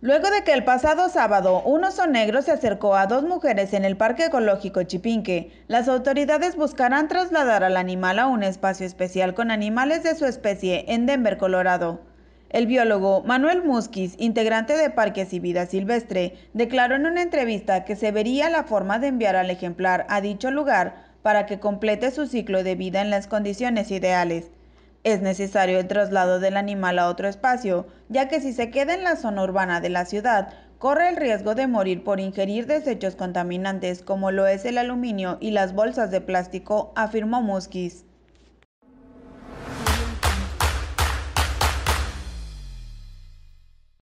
Luego de que el pasado sábado un oso negro se acercó a dos mujeres en el Parque Ecológico Chipinque, las autoridades buscarán trasladar al animal a un espacio especial con animales de su especie en Denver, Colorado. El biólogo Manuel Musquiz, integrante de Parques y Vida Silvestre, declaró en una entrevista que se vería la forma de enviar al ejemplar a dicho lugar para que complete su ciclo de vida en las condiciones ideales. Es necesario el traslado del animal a otro espacio, ya que si se queda en la zona urbana de la ciudad, corre el riesgo de morir por ingerir desechos contaminantes como lo es el aluminio y las bolsas de plástico, afirmó Muskis.